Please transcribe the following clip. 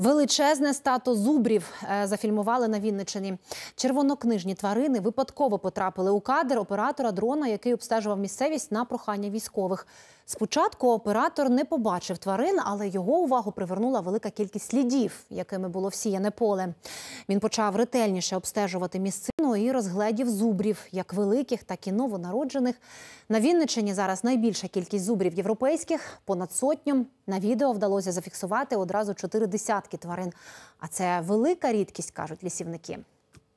Величезне стато зубрів е, зафільмували на Вінничині. Червонокнижні тварини випадково потрапили у кадр оператора дрона, який обстежував місцевість на прохання військових. Спочатку оператор не побачив тварин, але його увагу привернула велика кількість слідів, якими було всіяне поле. Він почав ретельніше обстежувати місцевість району і розгледів зубрів, як великих, так і новонароджених. На Вінниччині зараз найбільша кількість зубрів європейських, понад сотню. На відео вдалося зафіксувати одразу чотири десятки тварин. А це велика рідкість, кажуть лісівники.